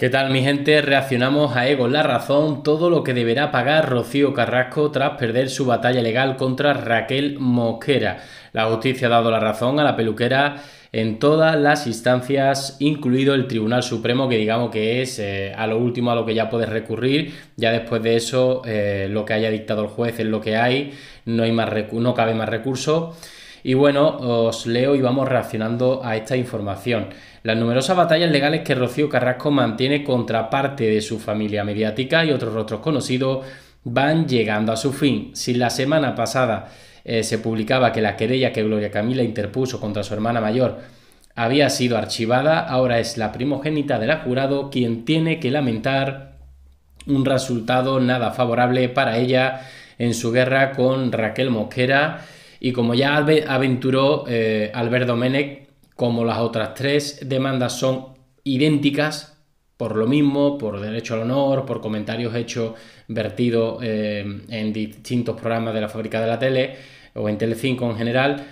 ¿Qué tal mi gente? Reaccionamos a Ego La Razón, todo lo que deberá pagar Rocío Carrasco tras perder su batalla legal contra Raquel Mosquera. La justicia ha dado la razón a la peluquera en todas las instancias, incluido el Tribunal Supremo, que digamos que es eh, a lo último a lo que ya puedes recurrir. Ya después de eso, eh, lo que haya dictado el juez es lo que hay, no, hay más no cabe más recurso. Y bueno, os leo y vamos reaccionando a esta información. Las numerosas batallas legales que Rocío Carrasco mantiene contra parte de su familia mediática y otros rostros conocidos van llegando a su fin. Si la semana pasada eh, se publicaba que la querella que Gloria Camila interpuso contra su hermana mayor había sido archivada, ahora es la primogénita de la jurado quien tiene que lamentar un resultado nada favorable para ella en su guerra con Raquel Mosquera y como ya aventuró Alberto eh, Albert como las otras tres demandas son idénticas, por lo mismo, por derecho al honor, por comentarios hechos, vertidos eh, en distintos programas de la fábrica de la tele o en Telecinco en general,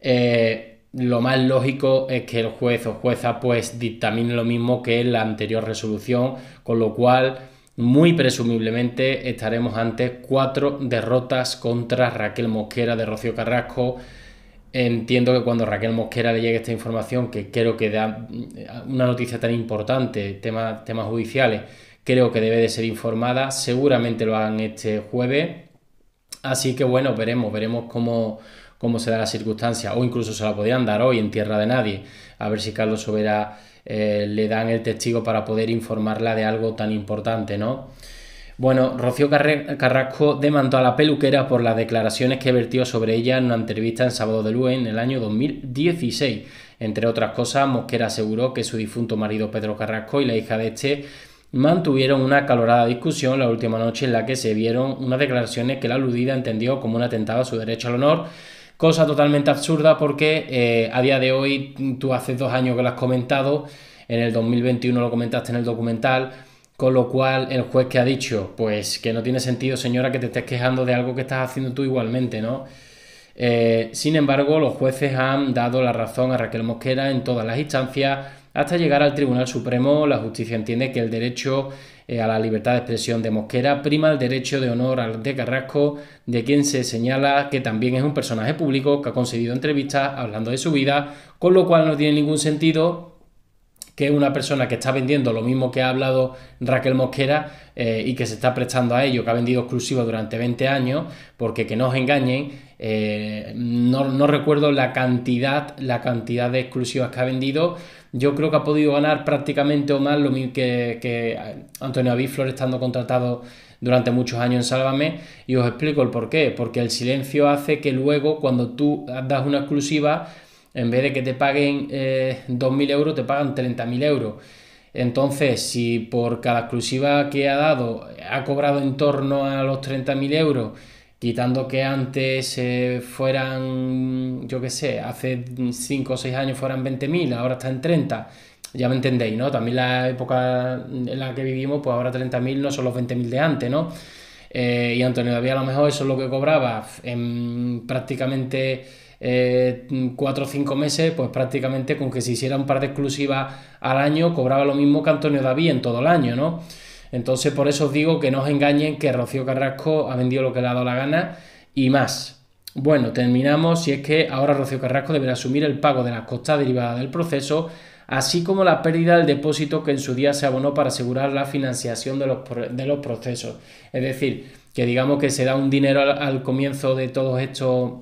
eh, lo más lógico es que el juez o jueza pues dictamine lo mismo que la anterior resolución, con lo cual muy presumiblemente estaremos ante cuatro derrotas contra Raquel Mosquera de Rocío Carrasco. Entiendo que cuando Raquel Mosquera le llegue esta información, que creo que da mm, una noticia tan importante, tema, temas judiciales, creo que debe de ser informada. Seguramente lo hagan este jueves. Así que bueno, veremos, veremos cómo, cómo se da la circunstancia. O incluso se la podrían dar hoy en tierra de nadie. A ver si Carlos Sobera eh, le dan el testigo para poder informarla de algo tan importante, ¿no? Bueno, Rocío Carrasco demandó a la peluquera por las declaraciones que vertió sobre ella en una entrevista en Sábado de lunes en el año 2016. Entre otras cosas, Mosquera aseguró que su difunto marido Pedro Carrasco y la hija de este mantuvieron una acalorada discusión la última noche en la que se vieron unas declaraciones que la aludida entendió como un atentado a su derecho al honor cosa totalmente absurda porque eh, a día de hoy, tú hace dos años que lo has comentado, en el 2021 lo comentaste en el documental, con lo cual el juez que ha dicho, pues que no tiene sentido señora que te estés quejando de algo que estás haciendo tú igualmente, ¿no? Eh, sin embargo, los jueces han dado la razón a Raquel Mosquera en todas las instancias hasta llegar al Tribunal Supremo. La justicia entiende que el derecho eh, a la libertad de expresión de Mosquera, prima el derecho de honor al de Carrasco, de quien se señala que también es un personaje público que ha concedido entrevistas hablando de su vida, con lo cual no tiene ningún sentido que una persona que está vendiendo lo mismo que ha hablado Raquel Mosquera eh, y que se está prestando a ello, que ha vendido exclusivo durante 20 años, porque que no os engañen, eh, no, recuerdo la cantidad, la cantidad de exclusivas que ha vendido. Yo creo que ha podido ganar prácticamente o más lo mismo que, Antonio Abiflor estando contratado durante muchos años en Sálvame y os explico el por qué. Porque el silencio hace que luego cuando tú das una exclusiva en vez de que te paguen 2.000 eh, euros, te pagan 30.000 euros. Entonces, si por cada exclusiva que ha dado ha cobrado en torno a los 30.000 euros, quitando que antes eh, fueran, yo qué sé, hace 5 o 6 años fueran 20.000, ahora está en 30, ya me entendéis, ¿no? También la época en la que vivimos, pues ahora 30.000 no son los 20.000 de antes, ¿no? Eh, y Antonio David a lo mejor eso es lo que cobraba en prácticamente eh, cuatro o cinco meses, pues prácticamente con que se hiciera un par de exclusivas al año, cobraba lo mismo que Antonio David en todo el año, ¿no? Entonces, por eso os digo que no os engañen que Rocío Carrasco ha vendido lo que le ha dado la gana y más. Bueno, terminamos si es que ahora Rocío Carrasco deberá asumir el pago de las costas derivadas del proceso, así como la pérdida del depósito que en su día se abonó para asegurar la financiación de los, procesos. Es decir, que digamos que se da un dinero al, al comienzo de todos estos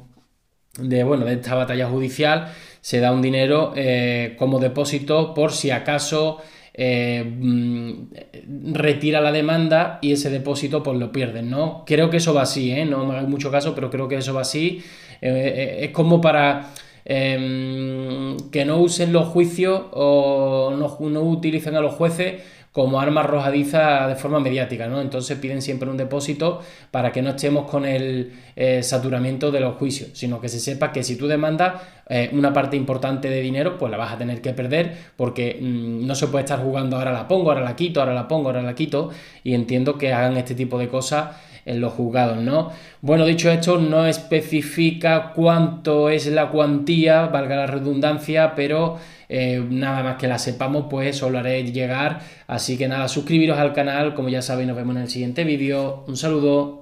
de, bueno, de esta batalla judicial, se da un dinero eh, como depósito por si acaso eh, mm, retira la demanda y ese depósito pues lo pierden, ¿no? Creo que eso va así, ¿eh? No me mucho caso, pero creo que eso va así. Eh, es como para Em, que no usen los juicios o no, no utilicen a los jueces como arma arrojadiza de forma mediática, ¿no? Entonces piden siempre un depósito para que no estemos con el eh, saturamiento de los juicios, sino que se sepa que si tú demandas eh, una parte importante de dinero, pues la vas a tener que perder porque mm, no se puede estar jugando ahora la pongo, ahora la quito, ahora la pongo, ahora la quito y entiendo que hagan este tipo de cosas en los juzgados, ¿no? Bueno, dicho esto, no especifica cuánto es la cuantía, valga la redundancia, pero eh, nada más que la sepamos, pues os lo haré llegar. Así que nada, suscribiros al canal, como ya sabéis, nos vemos en el siguiente vídeo. Un saludo.